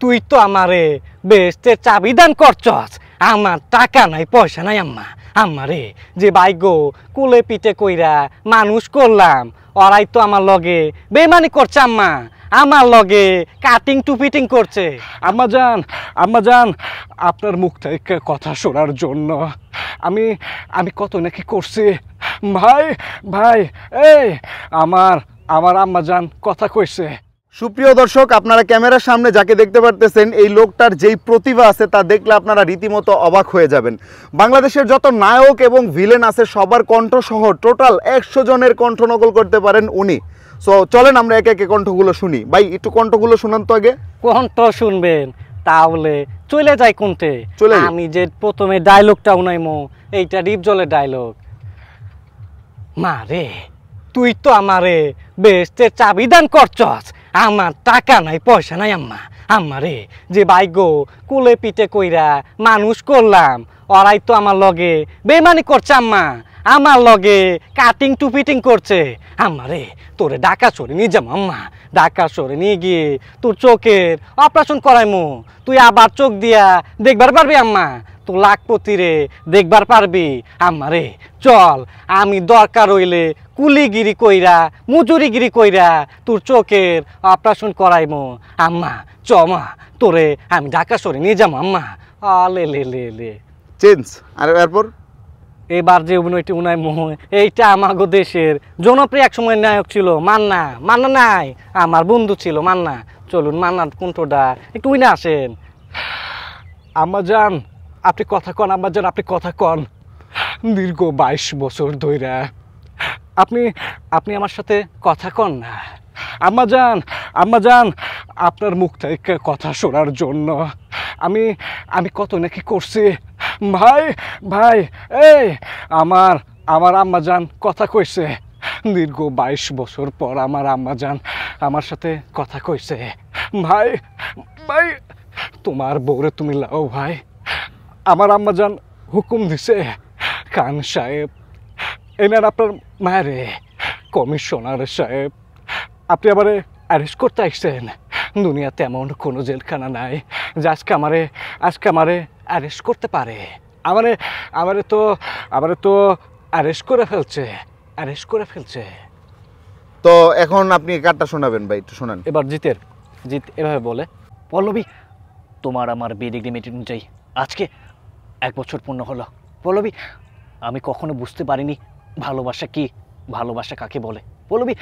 তুই তো আমারে বেস্টের চাবি দান করছস আমার টাকা নাই পয়সা নাই আম্মা আমারে যে বাইগ কুলে পিঠে কইরা মানুষ করলাম ওরাই তো আমার লগে বেমানি করছে আম্মা আমার লগে কাটিং টু ফিটিং করছে আম্মা যান আম্মা যান আপনার মুখ থেকে কথা শোনার জন্য আমি আমি কত নাকি করছি ভাই ভাই এই আমার আমার আম্মা যান কথা কইছে সুপ্রিয় দর্শক আপনারা ক্যামেরার সামনে যাকে দেখতে পারতেছেন এই লোকটার যেই প্রতিভা আছে তা দেখলে আপনারা রীতিমতো অবাক হয়ে যাবেন বাংলাদেশের যত নায়ক এবং ভিলেন আছে সবার কণ্ঠসহ টোটাল একশো জনের কণ্ঠ নকল করতে পারেন উনি সো চলেন আমরা একে একে কণ্ঠগুলো শুনি ভাই একটু কণ্ঠগুলো শুনান তো আগে কণ্ঠ শুনবেন তাহলে চলে যায় চলে আমি যে প্রথমে ডায়লগটা উনাইম এইটা ডিপজলের ডায়লগ মারে তুই তো আমারে বেস্টের চাবিদান করছস আমার টাকা নাই পয়সা নাই আম্মা আমারে যে বাইক গো কুলে পিঠে কইরা মানুষ করলাম ওরাই তো আমার লগে বেমানি করছে আম্মা আমার লগে কাটিং টু ফিটিং করছে আমারে তোরে ডাকা সরে নিয়ে যাবো আম্মা ডাকা সরে নিয়ে গিয়ে তোর চোখের অপারেশন করাইমু তুই আবার চোখ দিয়া দেখবার পারবি আম্মা লাখপতি রে দেখবার পারবি আমারে চল আমি দরকার হইলে কুলিগিরি কইরা মজুরিগিরি কইরা তোর চোখের অপারেশন করাইমো আম্মা চমা তোরে আমি ঢাকা সরে নিয়ে যাবো আম্মা আলে লে লে লে চেঞ্জ আর এরপর এবার যে অভিনয়টি উনায় মোহ এইটা আমাগো দেশের জনপ্রিয় এক সময় নায়ক ছিল মান্না মান্না নাই আমার বন্ধু ছিল মান্না চলুন মান্না কোনটা একটু উইনা আসেন আম্মা যান আপনি কথা কন আমার জন্য আপনি কথা কন দীর্ঘ বাইশ বছর ধইরা আপনি আপনি আমার সাথে কথা কন না আম্মা যান আম্মা যান আপনার মুখ থেকে কথা শোনার জন্য আমি আমি কত নাকি করছি ভাই ভাই এই আমার আমার আম্মা যান কথা কইছে দীর্ঘ বাইশ বছর পর আমার আম্মা যান আমার সাথে কথা কইছে ভাই ভাই তোমার বউরে তুমি লাও ভাই আমার যান হুকুম দিছে খান সাহেব এনার আপনার মায়েরে কমিশনার সাহেব আপনি আবার অ্যারেস্ট করতে আসছেন দুনিয়াতে এমন কোনো জেলখানা নাই যে আজকে আমারে আজকে আমারে অ্যারেস্ট করতে পারে আমারে আমারে তো আমারে তো অ্যারেস্ট করে ফেলছে অ্যারেস্ট করে ফেলছে তো এখন আপনি কারটা শোনাবেন ভাই একটু শোনান এবার জিতের জিত এভাবে বলে পল্লবী তোমার আমার বিয়ে ডিগ্রি মিটিং অনুযায়ী আজকে এক বছর পূর্ণ হলো পল্লবী আমি কখনো বুঝতে পারিনি ভালোবাসা কি ভালোবাসা কাকে বলে পল্লবী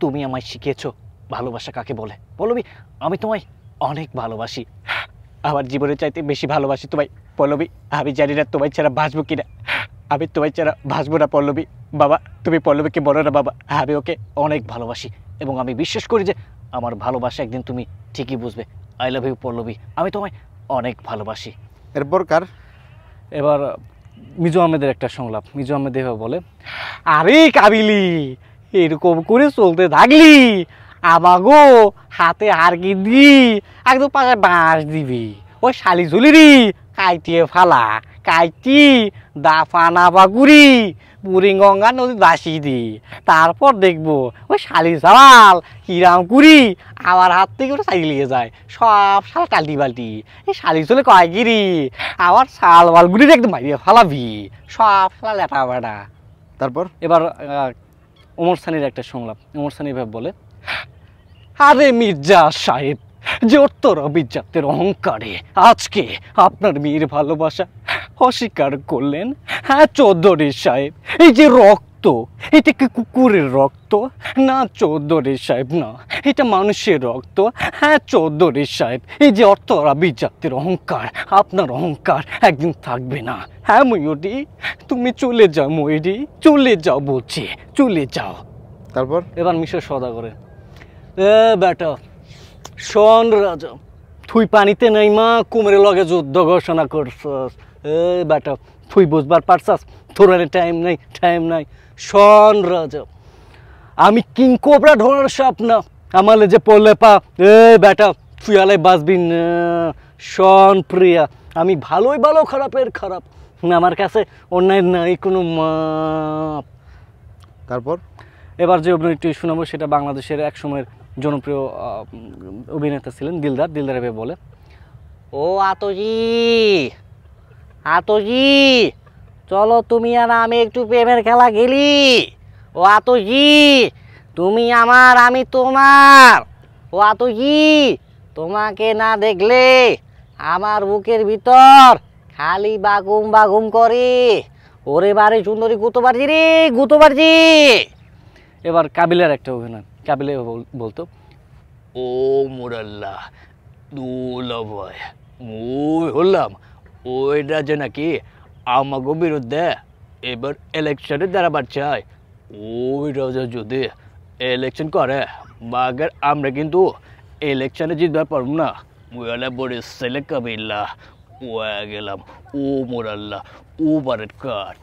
তুমি আমায় শিখিয়েছো ভালোবাসা কাকে বলে পল্লবী আমি তোমায় অনেক ভালোবাসি আমার জীবনে চাইতে বেশি ভালোবাসি তোমায় পল্লবী আমি জানি না তোমায় ছাড়া কি কিনা আমি তোমায় ছাড়া ভাসবো না পল্লবী বাবা তুমি পল্লবীকে বলো না বাবা আমি ওকে অনেক ভালোবাসি এবং আমি বিশ্বাস করি যে আমার ভালোবাসা একদিন তুমি ঠিকই বুঝবে আই লাভ ইউ পল্লবী আমি তোমায় অনেক ভালোবাসি এরপর কার এবার মিজু আহমেদের একটা সংলাপ মিজু আহমেদ এভাবে বলে আরে কাবিলি এরকম করে চলতে থাকলি আবাগো হাতে হারকি দি একদম পাকা বাঁশ দিবি ওই শালি ঝুলিরি কাইটিয়ে ফালা কাইটি দাফানা বাগুরি গঙ্গা নদী দাসি দি তারপর দেখবো ওই শালি সাল কিরাম কুড়ি আমার হাত থেকে ওটা সাইকেল নিয়ে যায় সব শাল টালটি বালটি এই শালি চলে কয়েকিরি আমার শাল বালগুড়ি একদম মারিয়ে ফালাবি সব সালা লেটা বেটা তারপর এবার ওমর সানির একটা সংলাপ ওমর সানি ভাব বলে আরে মির্জা সাহেব জোর তোর অভিজাতের অহংকারে আজকে আপনার মেয়ের ভালোবাসা অস্বীকার করলেন হ্যাঁ চৌধুরী সাহেব এই যে রক্ত এটা কি কুকুরের রক্ত না চৌধুরী সাহেব না এটা মানুষের রক্ত হ্যাঁ চৌধুরী সাহেব এই যে অর্থ জাতির অহংকার আপনার অহংকার একদিন থাকবে না হ্যাঁ ময়ূরী তুমি চলে যাও ময়ূরী চলে যাও বলছি চলে যাও তারপর এবার মিশর সদা করে এ বেটা শোন রাজা থুই পানিতে নেই মা কুমড়ে লগে যুদ্ধ ঘোষণা করছস এই বেটা থুই বুঝবার পারছাস থোড়ারে টাইম নাই টাইম নাই শন রাজ আমি কিং কোবরা ধরার স্বপ্ন না আমার যে পড়লে পা এই বেটা তুই বাঁচবি না শন প্রিয়া আমি ভালোই ভালো খারাপের খারাপ আমার কাছে অন্যায় নাই কোনো মাপ তারপর এবার যে অভিনয়টি শোনাবো সেটা বাংলাদেশের এক সময়ের জনপ্রিয় অভিনেতা ছিলেন দিলদার দিলদার ভাই বলে ও আতজি আতজি চলো তুমি আর আমি একটু প্রেমের খেলা গেলি ও আতজি তুমি আমার আমি তোমার ও আতজি তোমাকে না দেখলে আমার বুকের ভিতর খালি বাগুম বাগুম করে ওরে বারে সুন্দরী গুতো পারছি রে গুতো পারছি এবার কাবিলার একটা অভিনয় ক্যাবেলে বলতো ও মুরাল্লা দুলভয় হলাম ওইটা যে নাকি আমাকে বিরুদ্ধে এবার ইলেকশনে দাঁড়াবার চাই ওই রাজা যদি ইলেকশন করে বাগের আমরা কিন্তু ইলেকশনে জিতবার পারব না মুয়ালা বড় ছেলে কাবিল্লা ও গেলাম ও মোরাল্লা ও বারের কাঠ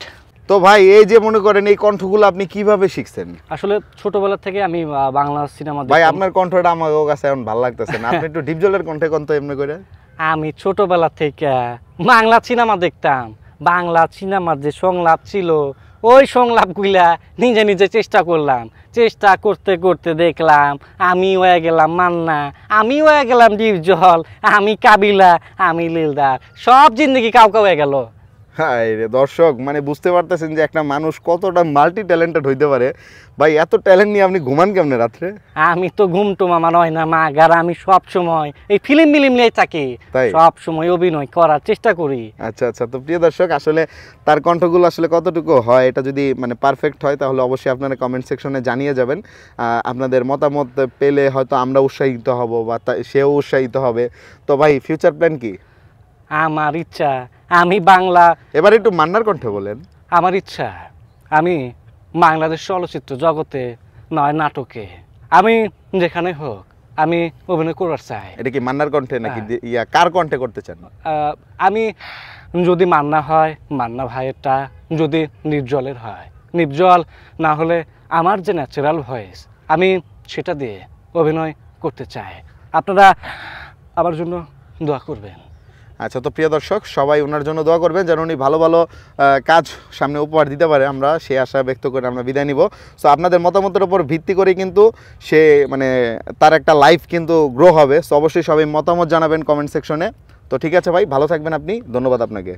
তো ভাই এই যে মনে করেন এই কণ্ঠগুলো আপনি কিভাবে শিখছেন আসলে ছোটবেলা থেকে আমি বাংলা সিনেমা ভাই আপনার কণ্ঠটা আমার কাছে এখন ভালো লাগতেছে না আপনি একটু ডিপজলের কণ্ঠে কণ্ঠ এমনি করে আমি ছোটবেলা থেকে বাংলা সিনেমা দেখতাম বাংলা সিনেমার যে সংলাপ ছিল ওই সংলাপগুলা নিজে নিজে চেষ্টা করলাম চেষ্টা করতে করতে দেখলাম আমি হয়ে গেলাম মান্না আমি হয়ে গেলাম ডিপজল আমি কাবিলা আমি লিলদার সব জিন্দগি কাউকে হয়ে গেল হাই রে দর্শক মানে বুঝতে পারতেছেন যে একটা মানুষ কতটা মাল্টি ট্যালেন্টেড হইতে পারে ভাই এত ট্যালেন্ট নিয়ে আপনি ঘুমান কেমনে রাত্রে আমি তো ঘুম টুম মামা হয় না মা গারা আমি সব সময় এই ফিল্ম মিলিম নিয়ে থাকি সব সময় অভিনয় করার চেষ্টা করি আচ্ছা আচ্ছা তো প্রিয় দর্শক আসলে তার কণ্ঠগুলো আসলে কতটুকু হয় এটা যদি মানে পারফেক্ট হয় তাহলে অবশ্যই আপনারা কমেন্ট সেকশনে জানিয়ে যাবেন আপনাদের মতামত পেলে হয়তো আমরা উৎসাহিত হব বা সেও উৎসাহিত হবে তো ভাই ফিউচার প্ল্যান কি আমার ইচ্ছা আমি বাংলা এবার একটু মান্নার কণ্ঠে বলেন আমার ইচ্ছা আমি বাংলাদেশ চলচ্চিত্র জগতে নয় নাটকে আমি যেখানে হোক আমি অভিনয় করার চাই এটা কি মান্নার কণ্ঠে নাকি হ্যাঁ। ইয়া কার কণ্ঠে করতে চান আমি যদি মান্না হয় মান্না ভাইয়েরটা যদি নির্জলের হয় নির্জল না হলে আমার যে ন্যাচারাল ভয়েস আমি সেটা দিয়ে অভিনয় করতে চাই আপনারা আমার জন্য দোয়া করবেন আচ্ছা তো প্রিয় দর্শক সবাই ওনার জন্য দোয়া করবেন যেন উনি ভালো ভালো কাজ সামনে উপহার দিতে পারে আমরা সে আশা ব্যক্ত করে আমরা বিদায় নিব সো আপনাদের মতামতের উপর ভিত্তি করে কিন্তু সে মানে তার একটা লাইফ কিন্তু গ্রো হবে সো অবশ্যই সবাই মতামত জানাবেন কমেন্ট সেকশনে তো ঠিক আছে ভাই ভালো থাকবেন আপনি ধন্যবাদ আপনাকে